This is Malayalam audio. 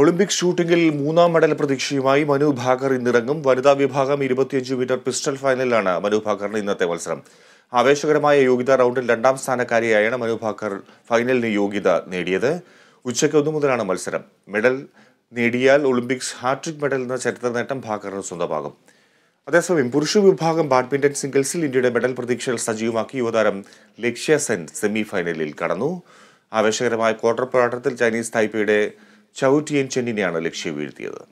ഒളിമ്പിക് ഷൂട്ടിംഗിൽ മൂന്നാം മെഡൽ പ്രതീക്ഷയുമായി മനു ഭാഗർ ഇന്നിറങ്ങും വനിതാ വിഭാഗം ഇരുപത്തിയഞ്ച് മീറ്റർ പിസ്റ്റൽ ഫൈനലിലാണ് മനു ഭാക്കറിന്റെ ഇന്നത്തെ മത്സരം ആവേശകരമായ യോഗ്യതാ റൗണ്ടിൽ രണ്ടാം സ്ഥാനക്കാരിയായാണ് മനു ഭാഗർ ഫൈനലിന് യോഗ്യത നേടിയത് ഉച്ചയ്ക്ക് ഒന്നു മുതലാണ് മത്സരം മെഡൽ നേടിയാൽ ഒളിമ്പിക്സ് ഹാട്രിക് മെഡൽ എന്ന ചരിത്ര നേട്ടം ഭാഗറിന് സ്വന്തമാകും അതേസമയം പുരുഷ വിഭാഗം ബാഡ്മിന്റൺ സിംഗിൾസിൽ ഇന്ത്യയുടെ മെഡൽ പ്രതീക്ഷകൾ സജീവമാക്കി യുവതാരം ലക്ഷ്യ സെൻ സെമി ഫൈനലിൽ കടന്നു ആവേശകരമായ ക്വാർട്ടർ പോരാട്ടത്തിൽ ചൈനീസ് തായ്പയുടെ ചൗറ്റിയൻ ചെന്നിനെയാണ് ലക്ഷ്യം വീഴ്ത്തിയത്